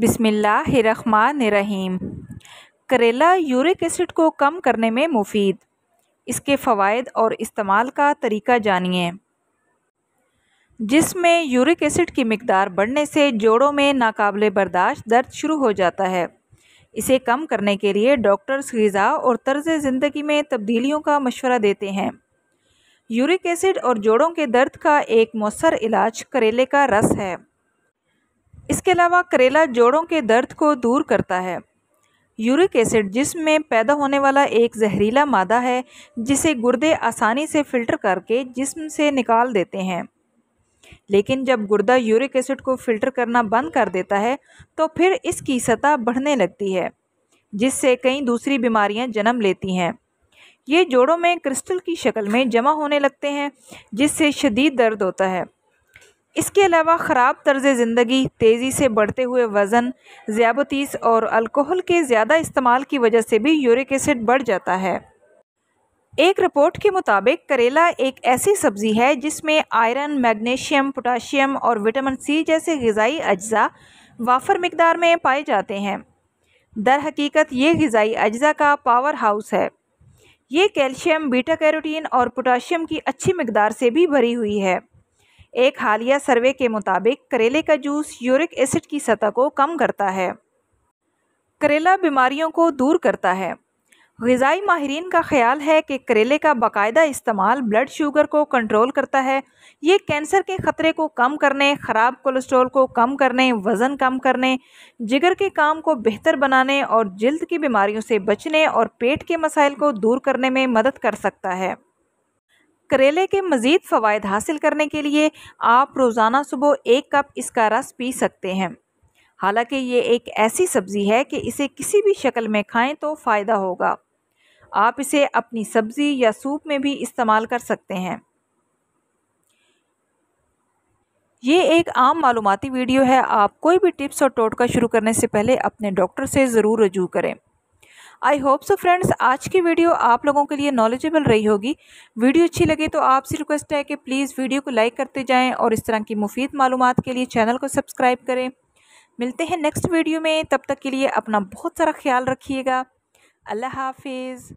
बिस्मिल्लाहिर्रहमानिर्रहीम करेला uric acid को कम करने में मुफीद इसके फ़वाद और इस्तेमाल का तरीका जानिए जिसमें यूरिक एसिड की मकदार बढ़ने से जोड़ों में नाकबले बर्दाश्त दर्द शुरू हो जाता है इसे कम करने के लिए डॉक्टर्स गज़ा और तर्ज ज़िंदगी में तब्दीलियों का मशवरा देते हैं यूरिक एसिड और जोड़ों के दर्द का एक मौसर इलाज करेले का रस है इसके अलावा करेला जोड़ों के दर्द को दूर करता है यूरिक एसिड जिसमें पैदा होने वाला एक जहरीला मादा है जिसे गुर्दे आसानी से फिल्टर करके जिस्म से निकाल देते हैं लेकिन जब गुर्दा यूरिक एसिड को फिल्टर करना बंद कर देता है तो फिर इसकी सतह बढ़ने लगती है जिससे कई दूसरी बीमारियां जन्म लेती हैं ये जोड़ों में क्रिस्टल की शक्ल में जमा होने लगते हैं जिससे शदीद दर्द होता है इसके अलावा ख़राब तर्ज ज़िंदगी तेज़ी से बढ़ते हुए वज़न ज़्याबतीस और अल्कोहल के ज़्यादा इस्तेमाल की वजह से भी यूरिक एसिड बढ़ जाता है एक रिपोर्ट के मुताबिक करेला एक ऐसी सब्ज़ी है जिसमें आयरन मैग्नीशियम पोटाशियम और विटामिन सी जैसे गज़ाई अज्जा वाफर मकदार में पाए जाते हैं दर हकीकत ये गज़ाई अज्जा का पावर हाउस है ये कैल्शियम बीटा कैरोटीन और पोटाशियम की अच्छी मकदार से भी भरी हुई है एक हालिया सर्वे के मुताबिक करेले का जूस यूरिक एसिड की सतह को कम करता है करेला बीमारियों को दूर करता है गज़ाई माहरीन का ख्याल है कि करेले का बाकायदा इस्तेमाल ब्लड शुगर को कंट्रोल करता है ये कैंसर के ख़तरे को कम करने ख़राब कोलेस्ट्रॉल को कम करने वज़न कम करने जिगर के काम को बेहतर बनाने और जल्द की बीमारियों से बचने और पेट के मसाइल को दूर करने में मदद कर सकता है करेले के मज़ीद फ़वाद हासिल करने के लिए आप रोज़ाना सुबह एक कप इसका रस पी सकते हैं हालांकि ये एक ऐसी सब्ज़ी है कि इसे किसी भी शक्ल में खाएं तो फ़ायदा होगा आप इसे अपनी सब्ज़ी या सूप में भी इस्तेमाल कर सकते हैं ये एक आम मालूमती वीडियो है आप कोई भी टिप्स और टोटका शुरू करने से पहले अपने डॉक्टर से ज़रूर रजू करें आई होप सो फ्रेंड्स आज की वीडियो आप लोगों के लिए नॉलेजेबल रही होगी वीडियो अच्छी लगे तो आपसे रिक्वेस्ट है कि प्लीज़ वीडियो को लाइक करते जाएँ और इस तरह की मुफीद मालूम के लिए चैनल को सब्सक्राइब करें मिलते हैं नेक्स्ट वीडियो में तब तक के लिए अपना बहुत सारा ख्याल रखिएगा अल्लाह हाफिज़